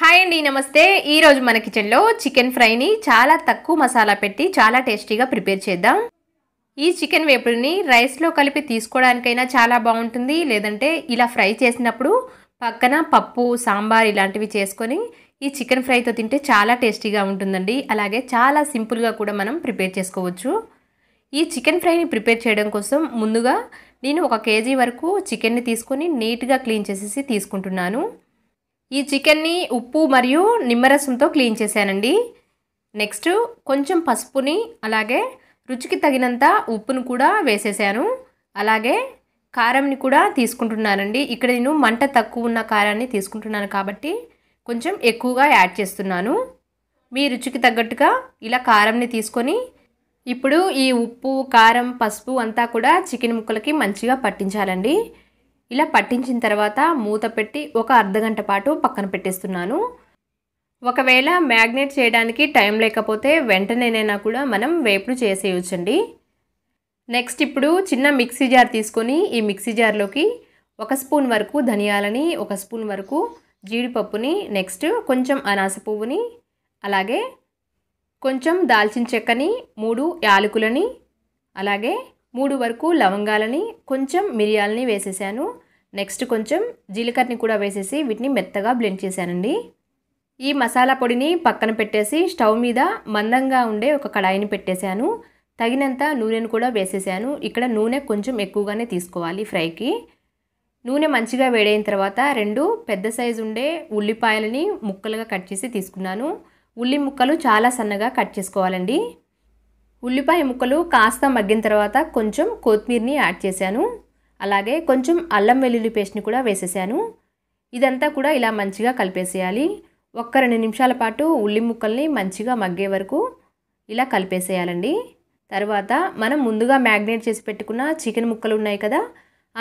hi అండి నమస్తే ఈరోజు మన కిచెన్లో చికెన్ ఫ్రైని చాలా తక్కువ మసాలా పెట్టి చాలా టేస్టీగా ప్రిపేర్ చేద్దాం ఈ చికెన్ వేపుడిని రైస్లో కలిపి తీసుకోవడానికైనా చాలా బాగుంటుంది లేదంటే ఇలా ఫ్రై చేసినప్పుడు పక్కన పప్పు సాంబార్ ఇలాంటివి చేసుకొని ఈ చికెన్ ఫ్రైతో తింటే చాలా టేస్టీగా ఉంటుందండి అలాగే చాలా సింపుల్గా కూడా మనం ప్రిపేర్ చేసుకోవచ్చు ఈ చికెన్ ఫ్రైని ప్రిపేర్ చేయడం కోసం ముందుగా నేను ఒక కేజీ వరకు చికెన్ని తీసుకొని నీట్గా క్లీన్ చేసేసి తీసుకుంటున్నాను ఈ చికెన్ని ఉప్పు మరియు నిమ్మరసంతో క్లీన్ చేశానండి నెక్స్ట్ కొంచెం పసుపుని అలాగే రుచికి తగినంత ఉప్పును కూడా వేసేసాను అలాగే కారంని కూడా తీసుకుంటున్నానండి ఇక్కడ నేను మంట తక్కువ ఉన్న కారాన్ని తీసుకుంటున్నాను కాబట్టి కొంచెం ఎక్కువగా యాడ్ చేస్తున్నాను మీ రుచికి తగ్గట్టుగా ఇలా కారంని తీసుకొని ఇప్పుడు ఈ ఉప్పు కారం పసుపు అంతా కూడా చికెన్ ముక్కలకి మంచిగా పట్టించాలండి ఇలా పట్టించిన తర్వాత మూత పెట్టి ఒక అర్ధగంట పాటు పక్కన పెట్టేస్తున్నాను ఒకవేళ మ్యాగ్నేట్ చేయడానికి టైం లేకపోతే వెంటనేనైనా కూడా మనం వేపుడు చేసేయొచ్చండి నెక్స్ట్ ఇప్పుడు చిన్న మిక్సీ జార్ తీసుకొని ఈ మిక్సీ జార్లోకి ఒక స్పూన్ వరకు ధనియాలని ఒక స్పూన్ వరకు జీడిపప్పుని నెక్స్ట్ కొంచెం అనాస పువ్వుని అలాగే కొంచెం దాల్చిన చెక్కని మూడు యాలకులని అలాగే మూడు వరకు లవంగాలని కొంచెం మిరియాలని వేసేసాను నెక్స్ట్ కొంచెం జీలకర్రని కూడా వేసేసి వీటిని మెత్తగా బ్లెండ్ చేశానండి ఈ మసాలా పొడిని పక్కన పెట్టేసి స్టవ్ మీద మందంగా ఉండే ఒక కడాయిని పెట్టేశాను తగినంత నూనెను కూడా వేసేసాను ఇక్కడ నూనె కొంచెం ఎక్కువగానే తీసుకోవాలి ఫ్రైకి నూనె మంచిగా వేడైన తర్వాత రెండు పెద్ద సైజు ఉండే ఉల్లిపాయలని ముక్కలుగా కట్ చేసి తీసుకున్నాను ఉల్లి ముక్కలు చాలా సన్నగా కట్ చేసుకోవాలండి ఉల్లిపాయ ముక్కలు కాస్త మగ్గిన తర్వాత కొంచెం కొత్తిమీరిని యాడ్ చేశాను అలాగే కొంచెం అల్లం వెల్లుల్లి పేస్ట్ని కూడా వేసేసాను ఇదంతా కూడా ఇలా మంచిగా కలిపేసేయాలి ఒక్క రెండు నిమిషాల పాటు ఉల్లి ముక్కల్ని మంచిగా మగ్గే వరకు ఇలా కలిపేసేయాలండి తర్వాత మనం ముందుగా మ్యాగ్నేట్ చేసి పెట్టుకున్న చికెన్ ముక్కలు ఉన్నాయి కదా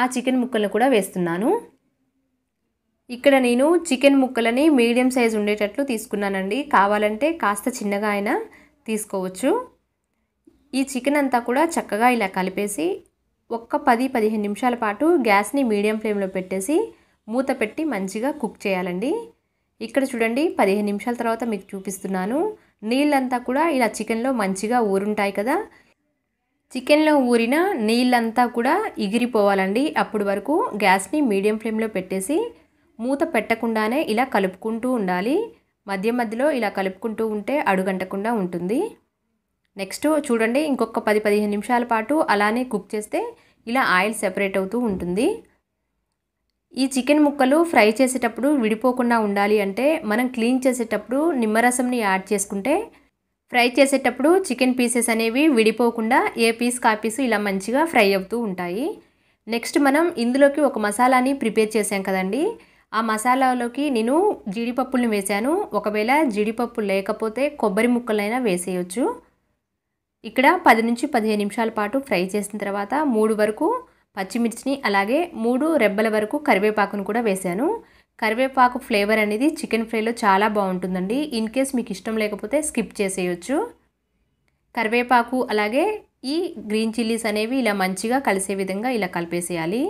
ఆ చికెన్ ముక్కలను కూడా వేస్తున్నాను ఇక్కడ నేను చికెన్ ముక్కలని మీడియం సైజ్ ఉండేటట్లు తీసుకున్నానండి కావాలంటే కాస్త చిన్నగా అయినా తీసుకోవచ్చు ఈ చికెన్ అంతా కూడా చక్కగా ఇలా కలిపేసి ఒక్క పది పదిహేను నిమిషాల పాటు గ్యాస్ని మీడియం ఫ్లేమ్లో పెట్టేసి మూత పెట్టి మంచిగా కుక్ చేయాలండి ఇక్కడ చూడండి పదిహేను నిమిషాల తర్వాత మీకు చూపిస్తున్నాను నీళ్ళంతా కూడా ఇలా చికెన్లో మంచిగా ఊరుంటాయి కదా చికెన్లో ఊరిన నీళ్ళంతా కూడా ఎగిరిపోవాలండి అప్పుడు వరకు గ్యాస్ని మీడియం ఫ్లేమ్లో పెట్టేసి మూత పెట్టకుండానే ఇలా కలుపుకుంటూ ఉండాలి మధ్య మధ్యలో ఇలా కలుపుకుంటూ ఉంటే అడుగంటకుండా ఉంటుంది నెక్స్ట్ చూడండి ఇంకొక పది పదిహేను నిమిషాల పాటు అలానే కుక్ చేస్తే ఇలా ఆయిల్ సెపరేట్ అవుతూ ఉంటుంది ఈ చికెన్ ముక్కలు ఫ్రై చేసేటప్పుడు విడిపోకుండా ఉండాలి అంటే మనం క్లీన్ చేసేటప్పుడు నిమ్మరసంని యాడ్ చేసుకుంటే ఫ్రై చేసేటప్పుడు చికెన్ పీసెస్ అనేవి విడిపోకుండా ఏ పీస్ కా పీసు ఇలా మంచిగా ఫ్రై అవుతూ ఉంటాయి నెక్స్ట్ మనం ఇందులోకి ఒక మసాలాని ప్రిపేర్ చేసాం కదండి ఆ మసాలాలోకి నేను జీడిపప్పుల్ని వేశాను ఒకవేళ జీడిపప్పు లేకపోతే కొబ్బరి ముక్కలైనా వేసేయచ్చు ఇక్కడ పది నుంచి పదిహేను నిమిషాల పాటు ఫ్రై చేసిన తర్వాత మూడు వరకు పచ్చిమిర్చిని అలాగే మూడు రెబ్బల వరకు కరివేపాకును కూడా వేశాను కరివేపాకు ఫ్లేవర్ అనేది చికెన్ ఫ్రైలో చాలా బాగుంటుందండి ఇన్ కేస్ మీకు ఇష్టం లేకపోతే స్కిప్ చేసేయచ్చు కరివేపాకు అలాగే ఈ గ్రీన్ చిల్లీస్ అనేవి ఇలా మంచిగా కలిసే విధంగా ఇలా కలిపేసేయాలి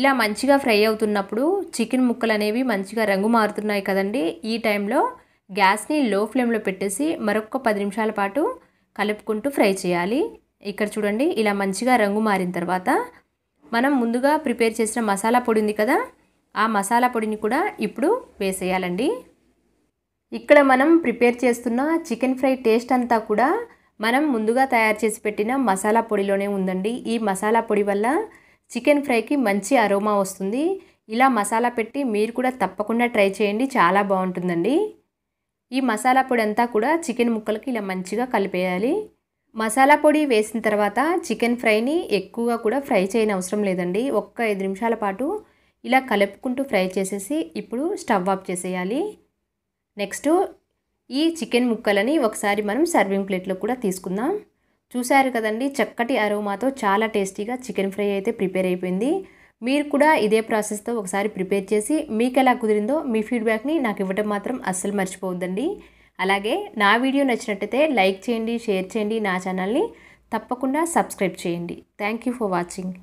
ఇలా మంచిగా ఫ్రై అవుతున్నప్పుడు చికెన్ ముక్కలు అనేవి మంచిగా రంగు మారుతున్నాయి కదండి ఈ టైంలో గ్యాస్ని లో ఫ్లేమ్లో పెట్టేసి మరొక పది నిమిషాల పాటు కలుపుకుంటూ ఫ్రై చేయాలి ఇక్కడ చూడండి ఇలా మంచిగా రంగు మారిన తర్వాత మనం ముందుగా ప్రిపేర్ చేసిన మసాలా పొడి ఉంది కదా ఆ మసాలా పొడిని కూడా ఇప్పుడు వేసేయాలండి ఇక్కడ మనం ప్రిపేర్ చేస్తున్న చికెన్ ఫ్రై టేస్ట్ అంతా కూడా మనం ముందుగా తయారు చేసి పెట్టిన మసాలా పొడిలోనే ఉందండి ఈ మసాలా పొడి వల్ల చికెన్ ఫ్రైకి మంచి అరోమా వస్తుంది ఇలా మసాలా పెట్టి మీరు కూడా తప్పకుండా ట్రై చేయండి చాలా బాగుంటుందండి ఈ మసాలా పొడి అంతా కూడా చికెన్ ముక్కలకి ఇలా మంచిగా కలిపేయాలి మసాలా పొడి వేసిన తర్వాత చికెన్ ఫ్రైని ఎక్కువగా కూడా ఫ్రై చేయని అవసరం లేదండి ఒక్క ఐదు నిమిషాల పాటు ఇలా కలుపుకుంటూ ఫ్రై చేసేసి ఇప్పుడు స్టవ్ ఆఫ్ చేసేయాలి నెక్స్ట్ ఈ చికెన్ ముక్కలని ఒకసారి మనం సర్వింగ్ ప్లేట్లో కూడా తీసుకుందాం చూశారు కదండి చక్కటి అరోమాతో చాలా టేస్టీగా చికెన్ ఫ్రై అయితే ప్రిపేర్ అయిపోయింది మీరు కూడా ఇదే ప్రాసెస్తో ఒకసారి ప్రిపేర్ చేసి మీకు ఎలా కుదిరిందో మీ ఫీడ్బ్యాక్ని నాకు ఇవ్వటం మాత్రం అస్సలు మర్చిపోవద్దండి అలాగే నా వీడియో నచ్చినట్టయితే లైక్ చేయండి షేర్ చేయండి నా ఛానల్ని తప్పకుండా సబ్స్క్రైబ్ చేయండి థ్యాంక్ యూ ఫర్ వాచింగ్